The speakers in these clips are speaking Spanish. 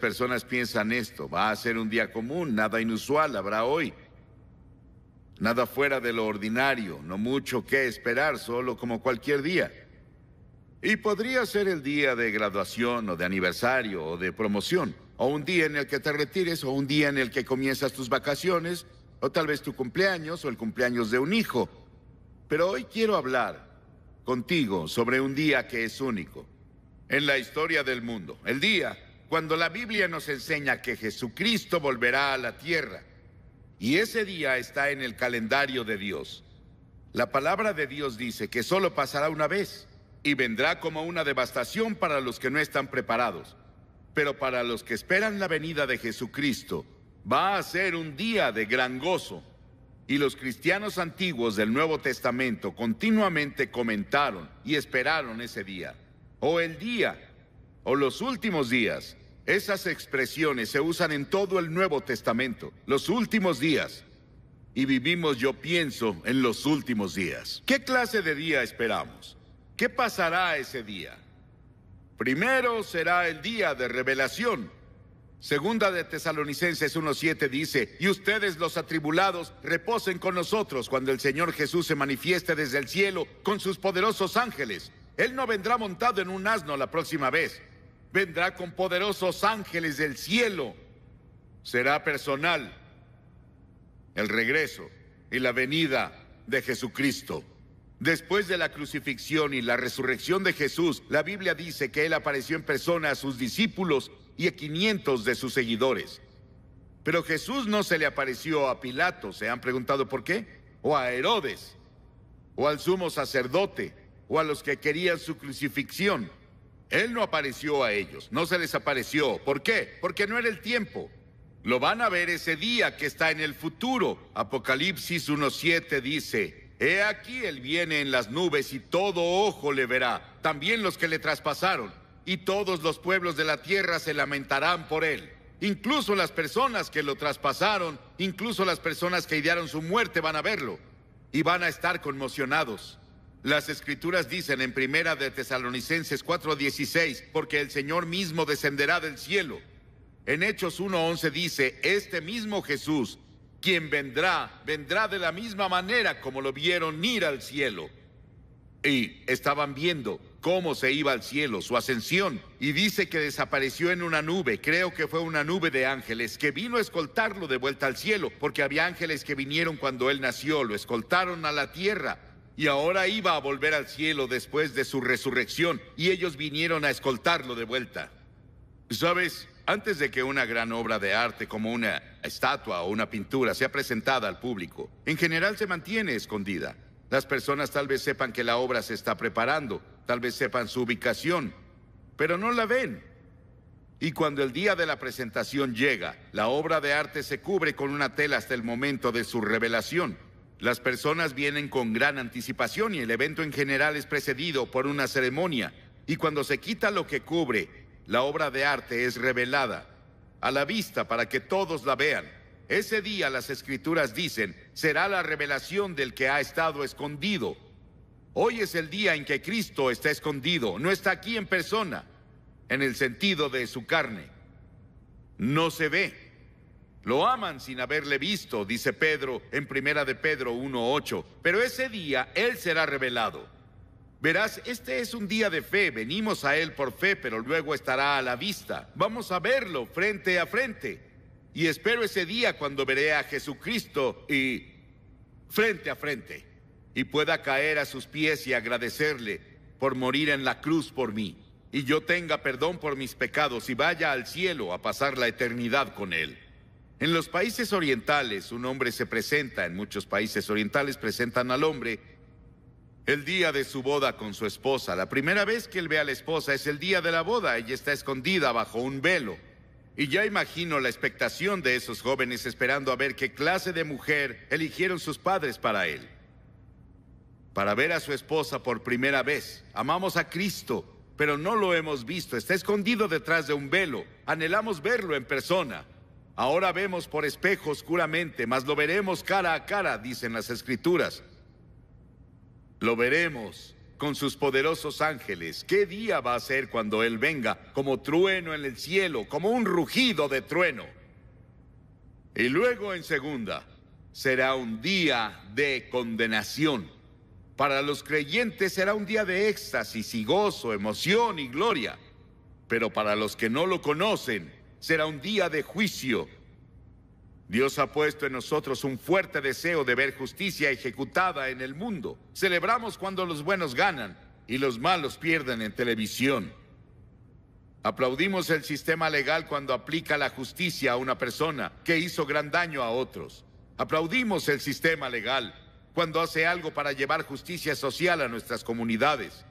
personas piensan esto. Va a ser un día común, nada inusual habrá hoy. Nada fuera de lo ordinario, no mucho que esperar, solo como cualquier día. Y podría ser el día de graduación o de aniversario o de promoción, o un día en el que te retires, o un día en el que comienzas tus vacaciones, o tal vez tu cumpleaños o el cumpleaños de un hijo. Pero hoy quiero hablar contigo sobre un día que es único en la historia del mundo, el día cuando la Biblia nos enseña que Jesucristo volverá a la tierra. Y ese día está en el calendario de Dios. La palabra de Dios dice que solo pasará una vez y vendrá como una devastación para los que no están preparados. Pero para los que esperan la venida de Jesucristo, va a ser un día de gran gozo. Y los cristianos antiguos del Nuevo Testamento continuamente comentaron y esperaron ese día, o el día, o los últimos días, esas expresiones se usan en todo el Nuevo Testamento, los últimos días. Y vivimos, yo pienso, en los últimos días. ¿Qué clase de día esperamos? ¿Qué pasará ese día? Primero será el día de revelación. Segunda de Tesalonicenses 1.7 dice, y ustedes los atribulados reposen con nosotros cuando el Señor Jesús se manifieste desde el cielo con sus poderosos ángeles. Él no vendrá montado en un asno la próxima vez, vendrá con poderosos ángeles del cielo. Será personal el regreso y la venida de Jesucristo. Después de la crucifixión y la resurrección de Jesús, la Biblia dice que Él apareció en persona a sus discípulos y a 500 de sus seguidores. Pero Jesús no se le apareció a Pilato, ¿se han preguntado por qué? O a Herodes, o al sumo sacerdote, o a los que querían su crucifixión. Él no apareció a ellos, no se apareció. ¿Por qué? Porque no era el tiempo. Lo van a ver ese día que está en el futuro. Apocalipsis 1.7 dice, He aquí él viene en las nubes y todo ojo le verá, también los que le traspasaron, y todos los pueblos de la tierra se lamentarán por él. Incluso las personas que lo traspasaron, incluso las personas que idearon su muerte van a verlo y van a estar conmocionados. Las escrituras dicen en Primera de Tesalonicenses 4:16, porque el Señor mismo descenderá del cielo. En Hechos 1:11 dice, este mismo Jesús, quien vendrá, vendrá de la misma manera como lo vieron ir al cielo. Y estaban viendo cómo se iba al cielo, su ascensión, y dice que desapareció en una nube, creo que fue una nube de ángeles, que vino a escoltarlo de vuelta al cielo, porque había ángeles que vinieron cuando él nació, lo escoltaron a la tierra, y ahora iba a volver al cielo después de su resurrección, y ellos vinieron a escoltarlo de vuelta. Sabes, antes de que una gran obra de arte como una estatua o una pintura sea presentada al público, en general se mantiene escondida. Las personas tal vez sepan que la obra se está preparando, tal vez sepan su ubicación, pero no la ven. Y cuando el día de la presentación llega, la obra de arte se cubre con una tela hasta el momento de su revelación. Las personas vienen con gran anticipación y el evento en general es precedido por una ceremonia. Y cuando se quita lo que cubre, la obra de arte es revelada a la vista para que todos la vean. Ese día las escrituras dicen, será la revelación del que ha estado escondido. Hoy es el día en que Cristo está escondido, no está aquí en persona, en el sentido de su carne. No se ve lo aman sin haberle visto, dice Pedro en Primera de Pedro 1.8, pero ese día Él será revelado. Verás, este es un día de fe, venimos a Él por fe, pero luego estará a la vista. Vamos a verlo frente a frente. Y espero ese día cuando veré a Jesucristo y frente a frente y pueda caer a sus pies y agradecerle por morir en la cruz por mí y yo tenga perdón por mis pecados y vaya al cielo a pasar la eternidad con Él. En los países orientales, un hombre se presenta, en muchos países orientales presentan al hombre el día de su boda con su esposa. La primera vez que él ve a la esposa es el día de la boda, ella está escondida bajo un velo. Y ya imagino la expectación de esos jóvenes esperando a ver qué clase de mujer eligieron sus padres para él. Para ver a su esposa por primera vez, amamos a Cristo, pero no lo hemos visto, está escondido detrás de un velo, anhelamos verlo en persona. Ahora vemos por espejo oscuramente, mas lo veremos cara a cara, dicen las escrituras. Lo veremos con sus poderosos ángeles. ¿Qué día va a ser cuando Él venga? Como trueno en el cielo, como un rugido de trueno. Y luego en segunda, será un día de condenación. Para los creyentes será un día de éxtasis y gozo, emoción y gloria. Pero para los que no lo conocen, será un día de juicio. Dios ha puesto en nosotros un fuerte deseo de ver justicia ejecutada en el mundo. Celebramos cuando los buenos ganan y los malos pierden en televisión. Aplaudimos el sistema legal cuando aplica la justicia a una persona que hizo gran daño a otros. Aplaudimos el sistema legal cuando hace algo para llevar justicia social a nuestras comunidades.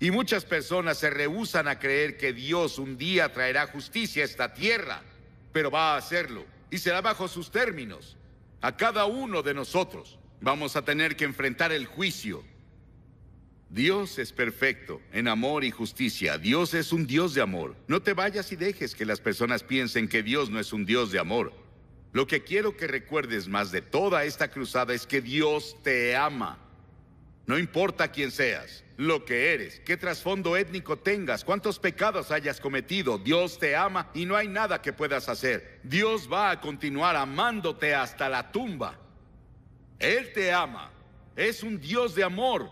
Y muchas personas se rehusan a creer que Dios un día traerá justicia a esta tierra, pero va a hacerlo y será bajo sus términos. A cada uno de nosotros vamos a tener que enfrentar el juicio. Dios es perfecto en amor y justicia. Dios es un Dios de amor. No te vayas y dejes que las personas piensen que Dios no es un Dios de amor. Lo que quiero que recuerdes más de toda esta cruzada es que Dios te ama. No importa quién seas, lo que eres, qué trasfondo étnico tengas, cuántos pecados hayas cometido, Dios te ama y no hay nada que puedas hacer. Dios va a continuar amándote hasta la tumba. Él te ama, es un Dios de amor,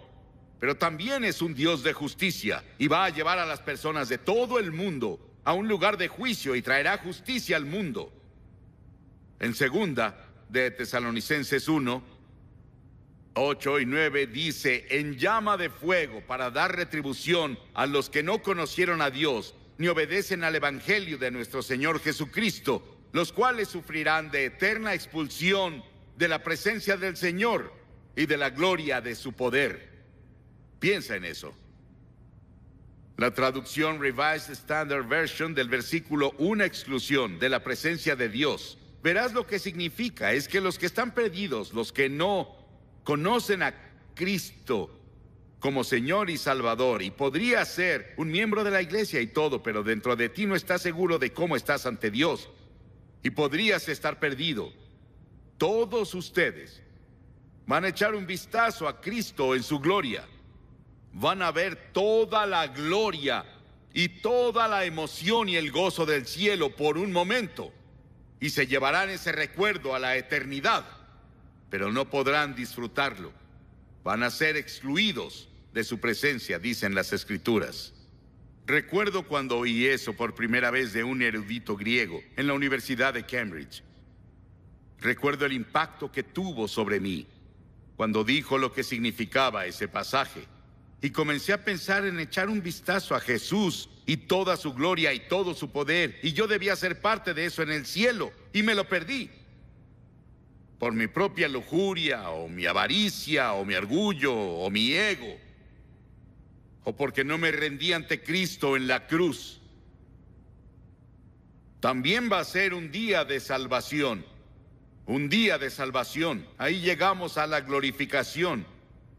pero también es un Dios de justicia y va a llevar a las personas de todo el mundo a un lugar de juicio y traerá justicia al mundo. En segunda de Tesalonicenses 1, 8 y 9 dice, en llama de fuego para dar retribución a los que no conocieron a Dios ni obedecen al Evangelio de nuestro Señor Jesucristo, los cuales sufrirán de eterna expulsión de la presencia del Señor y de la gloria de su poder. Piensa en eso. La traducción Revised Standard Version del versículo Una exclusión de la presencia de Dios. Verás lo que significa, es que los que están perdidos, los que no conocen a Cristo como Señor y Salvador y podría ser un miembro de la iglesia y todo, pero dentro de ti no estás seguro de cómo estás ante Dios y podrías estar perdido. Todos ustedes van a echar un vistazo a Cristo en su gloria. Van a ver toda la gloria y toda la emoción y el gozo del cielo por un momento y se llevarán ese recuerdo a la eternidad pero no podrán disfrutarlo. Van a ser excluidos de su presencia, dicen las escrituras. Recuerdo cuando oí eso por primera vez de un erudito griego en la Universidad de Cambridge. Recuerdo el impacto que tuvo sobre mí cuando dijo lo que significaba ese pasaje. Y comencé a pensar en echar un vistazo a Jesús y toda su gloria y todo su poder. Y yo debía ser parte de eso en el cielo. Y me lo perdí por mi propia lujuria o mi avaricia o mi orgullo o mi ego, o porque no me rendí ante Cristo en la cruz. También va a ser un día de salvación, un día de salvación. Ahí llegamos a la glorificación.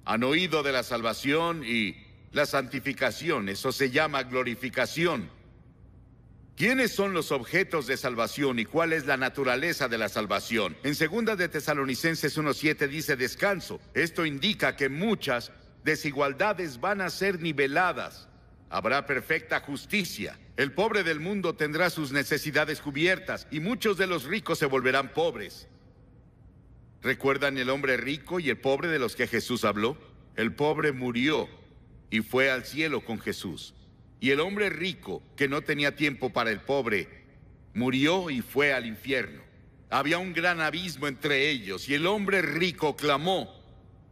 Han oído de la salvación y la santificación, eso se llama glorificación. ¿Quiénes son los objetos de salvación y cuál es la naturaleza de la salvación? En segunda de Tesalonicenses 1.7 dice descanso. Esto indica que muchas desigualdades van a ser niveladas. Habrá perfecta justicia. El pobre del mundo tendrá sus necesidades cubiertas y muchos de los ricos se volverán pobres. ¿Recuerdan el hombre rico y el pobre de los que Jesús habló? El pobre murió y fue al cielo con Jesús. Y el hombre rico, que no tenía tiempo para el pobre, murió y fue al infierno. Había un gran abismo entre ellos, y el hombre rico clamó.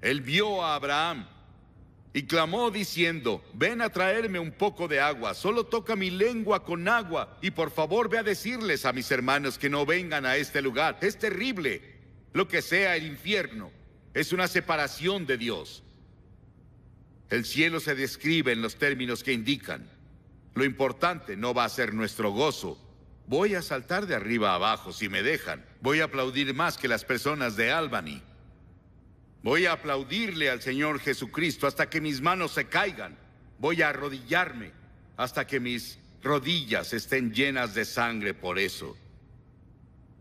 Él vio a Abraham y clamó diciendo, ven a traerme un poco de agua, solo toca mi lengua con agua, y por favor ve a decirles a mis hermanos que no vengan a este lugar. Es terrible lo que sea el infierno. Es una separación de Dios. El cielo se describe en los términos que indican. Lo importante no va a ser nuestro gozo. Voy a saltar de arriba abajo si me dejan. Voy a aplaudir más que las personas de Albany. Voy a aplaudirle al Señor Jesucristo hasta que mis manos se caigan. Voy a arrodillarme hasta que mis rodillas estén llenas de sangre por eso.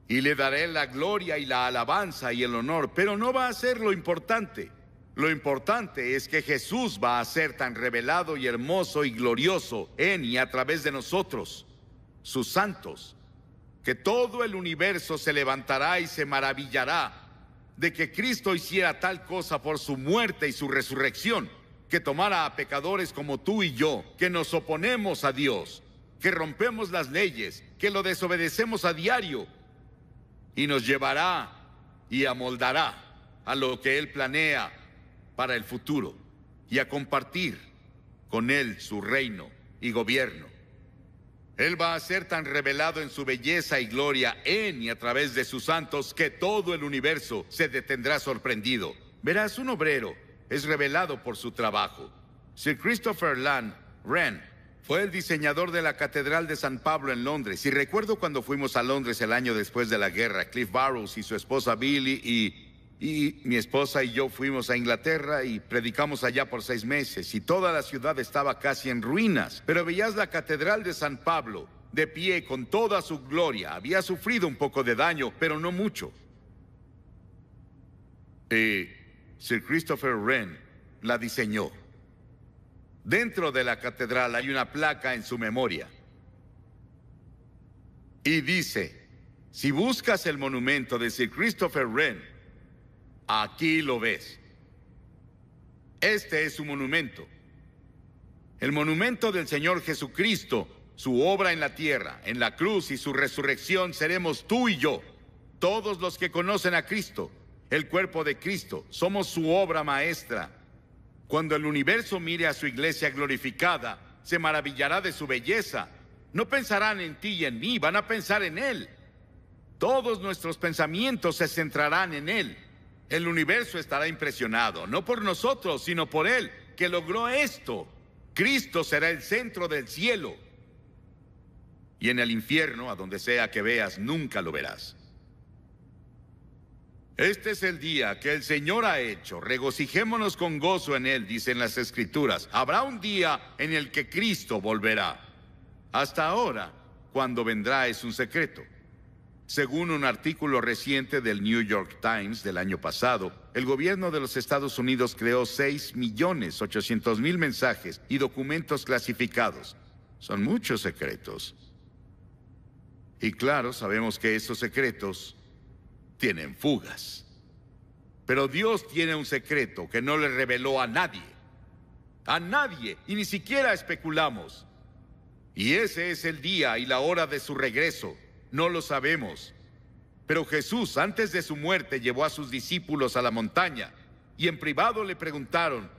Y le daré la gloria y la alabanza y el honor, pero no va a ser lo importante. Lo importante es que Jesús va a ser tan revelado y hermoso y glorioso en y a través de nosotros, sus santos, que todo el universo se levantará y se maravillará de que Cristo hiciera tal cosa por su muerte y su resurrección, que tomara a pecadores como tú y yo, que nos oponemos a Dios, que rompemos las leyes, que lo desobedecemos a diario, y nos llevará y amoldará a lo que Él planea para el futuro y a compartir con Él su reino y gobierno. Él va a ser tan revelado en su belleza y gloria en y a través de sus santos que todo el universo se detendrá sorprendido. Verás, un obrero es revelado por su trabajo. Sir Christopher Land Wren fue el diseñador de la Catedral de San Pablo en Londres. Y recuerdo cuando fuimos a Londres el año después de la guerra, Cliff Barrows y su esposa Billy y y mi esposa y yo fuimos a Inglaterra y predicamos allá por seis meses y toda la ciudad estaba casi en ruinas, pero veías la catedral de San Pablo de pie con toda su gloria. Había sufrido un poco de daño, pero no mucho. Y Sir Christopher Wren la diseñó. Dentro de la catedral hay una placa en su memoria. Y dice, si buscas el monumento de Sir Christopher Wren, Aquí lo ves. Este es su monumento. El monumento del Señor Jesucristo, su obra en la tierra, en la cruz y su resurrección seremos tú y yo, todos los que conocen a Cristo, el cuerpo de Cristo, somos su obra maestra. Cuando el universo mire a su iglesia glorificada, se maravillará de su belleza. No pensarán en ti y en mí, van a pensar en Él. Todos nuestros pensamientos se centrarán en Él. El universo estará impresionado, no por nosotros, sino por Él, que logró esto. Cristo será el centro del cielo. Y en el infierno, a donde sea que veas, nunca lo verás. Este es el día que el Señor ha hecho. Regocijémonos con gozo en Él, dicen las Escrituras. Habrá un día en el que Cristo volverá. Hasta ahora, cuando vendrá es un secreto. Según un artículo reciente del New York Times del año pasado, el gobierno de los Estados Unidos creó 6.800.000 mensajes y documentos clasificados. Son muchos secretos. Y claro, sabemos que esos secretos tienen fugas. Pero Dios tiene un secreto que no le reveló a nadie. A nadie. Y ni siquiera especulamos. Y ese es el día y la hora de su regreso. No lo sabemos. Pero Jesús antes de su muerte llevó a sus discípulos a la montaña y en privado le preguntaron,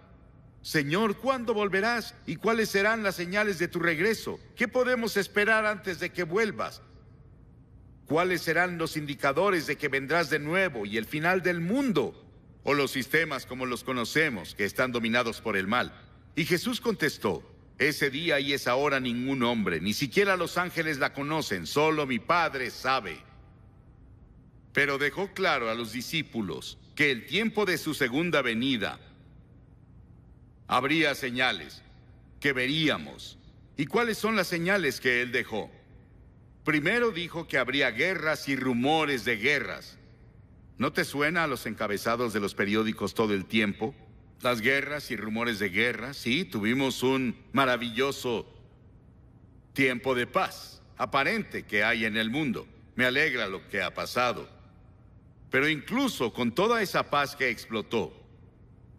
Señor, ¿cuándo volverás y cuáles serán las señales de tu regreso? ¿Qué podemos esperar antes de que vuelvas? ¿Cuáles serán los indicadores de que vendrás de nuevo y el final del mundo? O los sistemas como los conocemos, que están dominados por el mal. Y Jesús contestó, ese día y esa hora ningún hombre, ni siquiera los ángeles la conocen, solo mi Padre sabe. Pero dejó claro a los discípulos que el tiempo de su segunda venida habría señales que veríamos. ¿Y cuáles son las señales que él dejó? Primero dijo que habría guerras y rumores de guerras. ¿No te suena a los encabezados de los periódicos todo el tiempo? Las guerras y rumores de guerra, sí, tuvimos un maravilloso tiempo de paz aparente que hay en el mundo. Me alegra lo que ha pasado. Pero incluso con toda esa paz que explotó,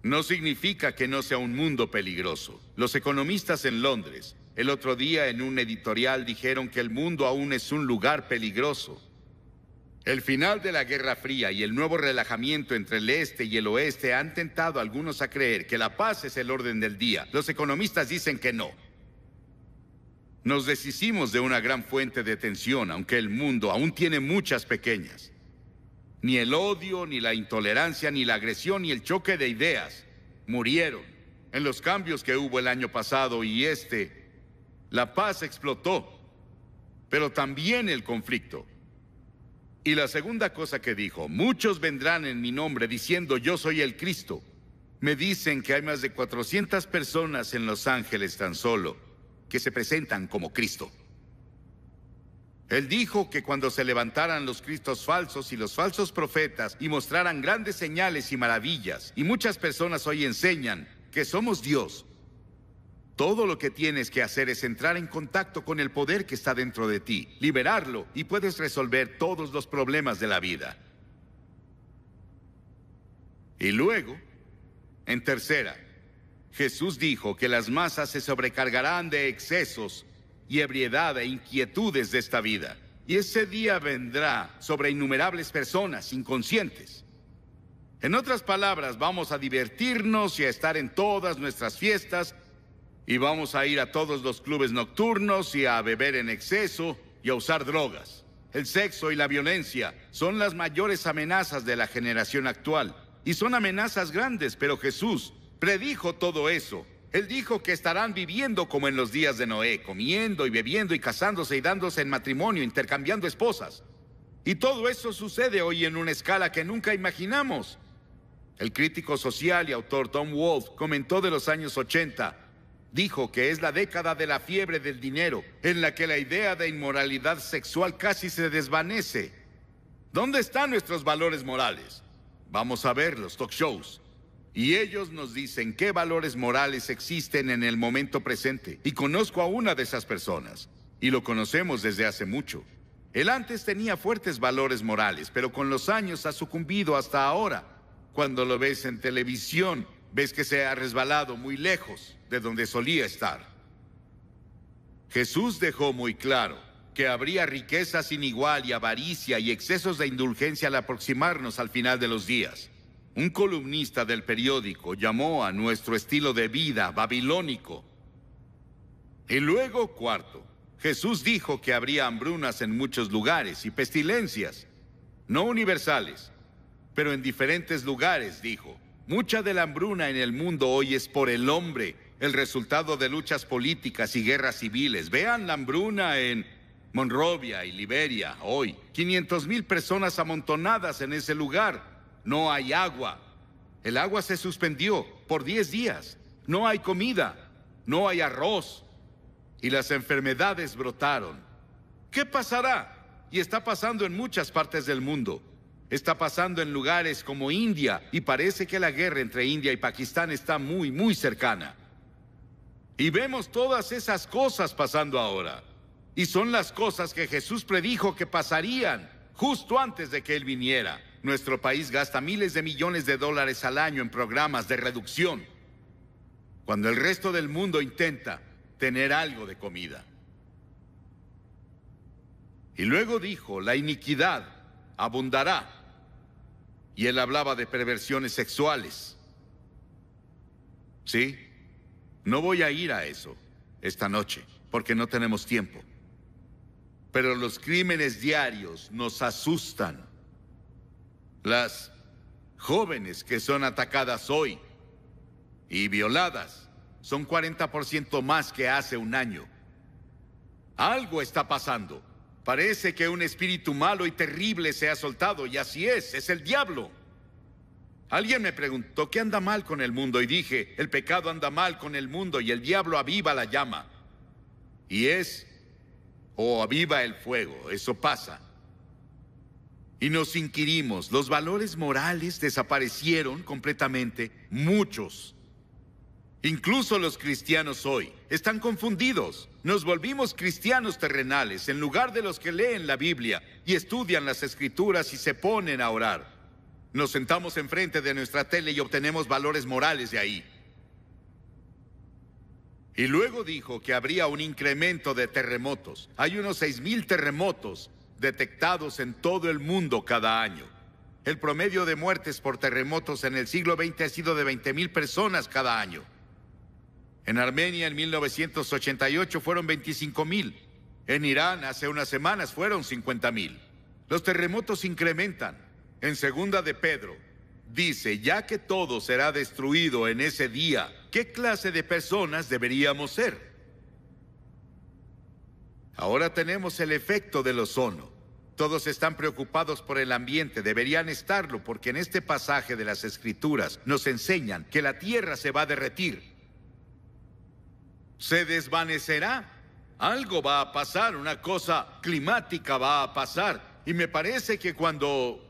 no significa que no sea un mundo peligroso. Los economistas en Londres el otro día en un editorial dijeron que el mundo aún es un lugar peligroso. El final de la Guerra Fría y el nuevo relajamiento entre el este y el oeste han tentado a algunos a creer que la paz es el orden del día. Los economistas dicen que no. Nos deshicimos de una gran fuente de tensión, aunque el mundo aún tiene muchas pequeñas. Ni el odio, ni la intolerancia, ni la agresión, ni el choque de ideas murieron. En los cambios que hubo el año pasado y este, la paz explotó, pero también el conflicto. Y la segunda cosa que dijo, muchos vendrán en mi nombre diciendo yo soy el Cristo. Me dicen que hay más de 400 personas en Los Ángeles tan solo que se presentan como Cristo. Él dijo que cuando se levantaran los Cristos falsos y los falsos profetas y mostraran grandes señales y maravillas, y muchas personas hoy enseñan que somos Dios, todo lo que tienes que hacer es entrar en contacto con el poder que está dentro de ti, liberarlo y puedes resolver todos los problemas de la vida. Y luego, en tercera, Jesús dijo que las masas se sobrecargarán de excesos y ebriedad e inquietudes de esta vida. Y ese día vendrá sobre innumerables personas inconscientes. En otras palabras, vamos a divertirnos y a estar en todas nuestras fiestas y vamos a ir a todos los clubes nocturnos y a beber en exceso y a usar drogas. El sexo y la violencia son las mayores amenazas de la generación actual y son amenazas grandes, pero Jesús predijo todo eso. Él dijo que estarán viviendo como en los días de Noé, comiendo y bebiendo y casándose y dándose en matrimonio, intercambiando esposas. Y todo eso sucede hoy en una escala que nunca imaginamos. El crítico social y autor Tom Wolfe comentó de los años 80 Dijo que es la década de la fiebre del dinero, en la que la idea de inmoralidad sexual casi se desvanece. ¿Dónde están nuestros valores morales? Vamos a ver los talk shows. Y ellos nos dicen qué valores morales existen en el momento presente. Y conozco a una de esas personas. Y lo conocemos desde hace mucho. Él antes tenía fuertes valores morales, pero con los años ha sucumbido hasta ahora. Cuando lo ves en televisión, ves que se ha resbalado muy lejos de donde solía estar. Jesús dejó muy claro que habría riqueza sin igual y avaricia y excesos de indulgencia al aproximarnos al final de los días. Un columnista del periódico llamó a nuestro estilo de vida babilónico. Y luego, cuarto, Jesús dijo que habría hambrunas en muchos lugares y pestilencias, no universales, pero en diferentes lugares, dijo. Mucha de la hambruna en el mundo hoy es por el hombre, el resultado de luchas políticas y guerras civiles. Vean la hambruna en Monrovia y Liberia hoy. 500 mil personas amontonadas en ese lugar. No hay agua. El agua se suspendió por 10 días. No hay comida. No hay arroz. Y las enfermedades brotaron. ¿Qué pasará? Y está pasando en muchas partes del mundo. Está pasando en lugares como India y parece que la guerra entre India y Pakistán está muy, muy cercana. Y vemos todas esas cosas pasando ahora. Y son las cosas que Jesús predijo que pasarían justo antes de que Él viniera. Nuestro país gasta miles de millones de dólares al año en programas de reducción, cuando el resto del mundo intenta tener algo de comida. Y luego dijo, la iniquidad abundará. Y él hablaba de perversiones sexuales. ¿Sí? No voy a ir a eso esta noche, porque no tenemos tiempo. Pero los crímenes diarios nos asustan. Las jóvenes que son atacadas hoy y violadas son 40% más que hace un año. Algo está pasando. Parece que un espíritu malo y terrible se ha soltado, y así es, es el diablo. Alguien me preguntó qué anda mal con el mundo y dije, el pecado anda mal con el mundo y el diablo aviva la llama. Y es, o oh, aviva el fuego, eso pasa. Y nos inquirimos, los valores morales desaparecieron completamente, muchos. Incluso los cristianos hoy están confundidos. Nos volvimos cristianos terrenales en lugar de los que leen la Biblia y estudian las escrituras y se ponen a orar. Nos sentamos enfrente de nuestra tele y obtenemos valores morales de ahí. Y luego dijo que habría un incremento de terremotos. Hay unos 6.000 terremotos detectados en todo el mundo cada año. El promedio de muertes por terremotos en el siglo XX ha sido de 20.000 personas cada año. En Armenia en 1988 fueron 25.000. En Irán hace unas semanas fueron 50.000. Los terremotos incrementan. En segunda de Pedro, dice, ya que todo será destruido en ese día, ¿qué clase de personas deberíamos ser? Ahora tenemos el efecto del ozono. Todos están preocupados por el ambiente, deberían estarlo, porque en este pasaje de las Escrituras nos enseñan que la Tierra se va a derretir. Se desvanecerá. Algo va a pasar, una cosa climática va a pasar. Y me parece que cuando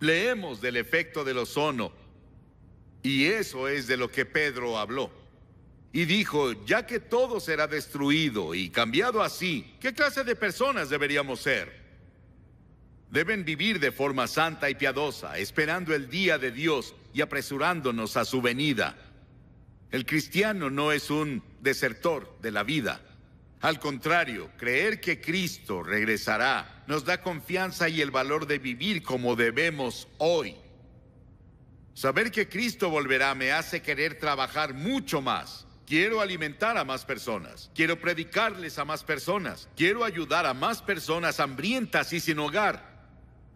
Leemos del efecto del ozono, y eso es de lo que Pedro habló. Y dijo, ya que todo será destruido y cambiado así, ¿qué clase de personas deberíamos ser? Deben vivir de forma santa y piadosa, esperando el día de Dios y apresurándonos a su venida. El cristiano no es un desertor de la vida. Al contrario, creer que Cristo regresará nos da confianza y el valor de vivir como debemos hoy. Saber que Cristo volverá me hace querer trabajar mucho más. Quiero alimentar a más personas. Quiero predicarles a más personas. Quiero ayudar a más personas hambrientas y sin hogar.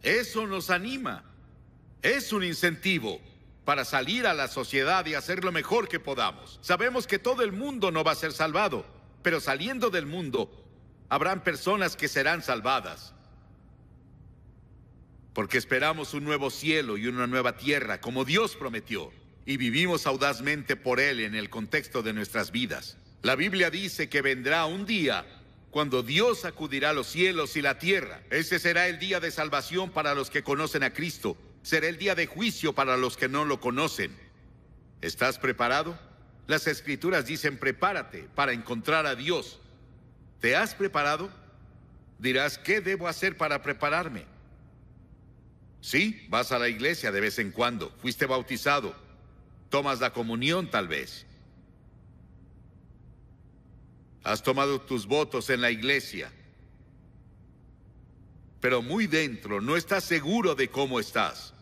Eso nos anima. Es un incentivo para salir a la sociedad y hacer lo mejor que podamos. Sabemos que todo el mundo no va a ser salvado, pero saliendo del mundo, habrán personas que serán salvadas. Porque esperamos un nuevo cielo y una nueva tierra, como Dios prometió, y vivimos audazmente por Él en el contexto de nuestras vidas. La Biblia dice que vendrá un día cuando Dios acudirá a los cielos y la tierra. Ese será el día de salvación para los que conocen a Cristo. Será el día de juicio para los que no lo conocen. ¿Estás preparado? Las escrituras dicen, prepárate para encontrar a Dios. ¿Te has preparado? Dirás, ¿qué debo hacer para prepararme? Sí, vas a la iglesia de vez en cuando, fuiste bautizado, tomas la comunión tal vez. Has tomado tus votos en la iglesia, pero muy dentro no estás seguro de cómo estás.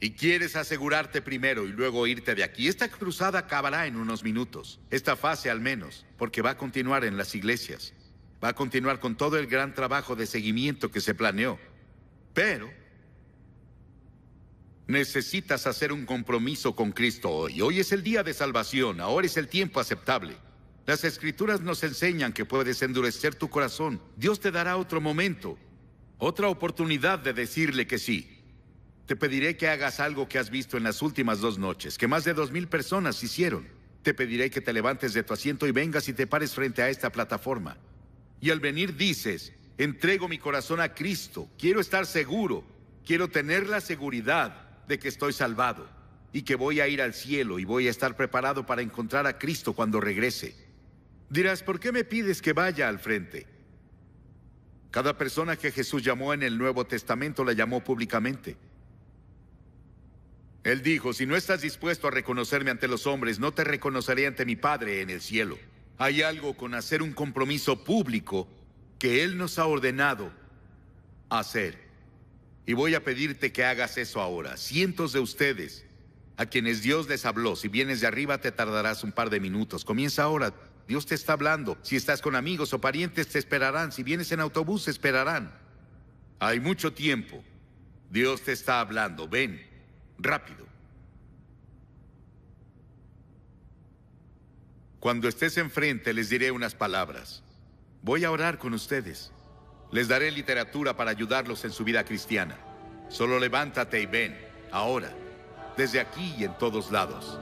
Y quieres asegurarte primero y luego irte de aquí. Esta cruzada acabará en unos minutos. Esta fase al menos, porque va a continuar en las iglesias. Va a continuar con todo el gran trabajo de seguimiento que se planeó. Pero necesitas hacer un compromiso con Cristo hoy. Hoy es el día de salvación, ahora es el tiempo aceptable. Las escrituras nos enseñan que puedes endurecer tu corazón. Dios te dará otro momento, otra oportunidad de decirle que sí. Te pediré que hagas algo que has visto en las últimas dos noches, que más de dos mil personas hicieron. Te pediré que te levantes de tu asiento y vengas y te pares frente a esta plataforma. Y al venir dices, entrego mi corazón a Cristo, quiero estar seguro, quiero tener la seguridad de que estoy salvado y que voy a ir al cielo y voy a estar preparado para encontrar a Cristo cuando regrese. Dirás, ¿por qué me pides que vaya al frente? Cada persona que Jesús llamó en el Nuevo Testamento la llamó públicamente. Él dijo, si no estás dispuesto a reconocerme ante los hombres, no te reconoceré ante mi Padre en el cielo. Hay algo con hacer un compromiso público que Él nos ha ordenado hacer. Y voy a pedirte que hagas eso ahora. Cientos de ustedes a quienes Dios les habló, si vienes de arriba te tardarás un par de minutos. Comienza ahora. Dios te está hablando. Si estás con amigos o parientes te esperarán. Si vienes en autobús esperarán. Hay mucho tiempo. Dios te está hablando. Ven rápido. Cuando estés enfrente les diré unas palabras. Voy a orar con ustedes. Les daré literatura para ayudarlos en su vida cristiana. Solo levántate y ven, ahora, desde aquí y en todos lados.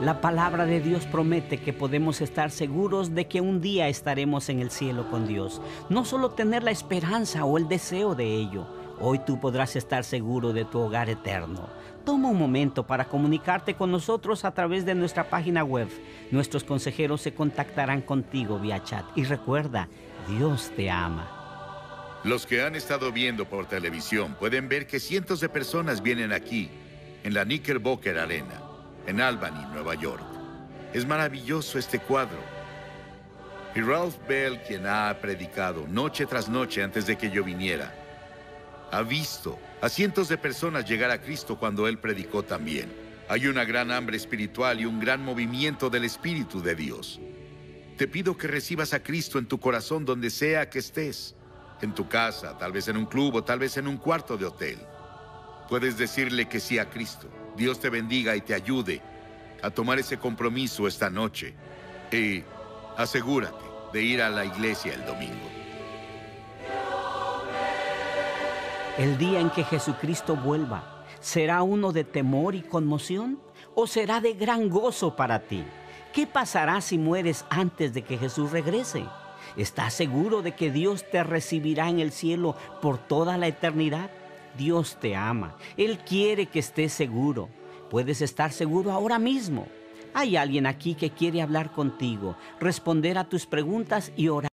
La palabra de Dios promete que podemos estar seguros de que un día estaremos en el cielo con Dios. No solo tener la esperanza o el deseo de ello. Hoy tú podrás estar seguro de tu hogar eterno. Toma un momento para comunicarte con nosotros a través de nuestra página web. Nuestros consejeros se contactarán contigo vía chat. Y recuerda, Dios te ama. Los que han estado viendo por televisión pueden ver que cientos de personas vienen aquí, en la Knickerbocker Arena en Albany, Nueva York. Es maravilloso este cuadro. Y Ralph Bell, quien ha predicado noche tras noche antes de que yo viniera, ha visto a cientos de personas llegar a Cristo cuando él predicó también. Hay una gran hambre espiritual y un gran movimiento del Espíritu de Dios. Te pido que recibas a Cristo en tu corazón donde sea que estés, en tu casa, tal vez en un club o tal vez en un cuarto de hotel. Puedes decirle que sí a Cristo. Dios te bendiga y te ayude a tomar ese compromiso esta noche. Y asegúrate de ir a la iglesia el domingo. El día en que Jesucristo vuelva, ¿será uno de temor y conmoción o será de gran gozo para ti? ¿Qué pasará si mueres antes de que Jesús regrese? ¿Estás seguro de que Dios te recibirá en el cielo por toda la eternidad? Dios te ama. Él quiere que estés seguro. Puedes estar seguro ahora mismo. Hay alguien aquí que quiere hablar contigo, responder a tus preguntas y orar.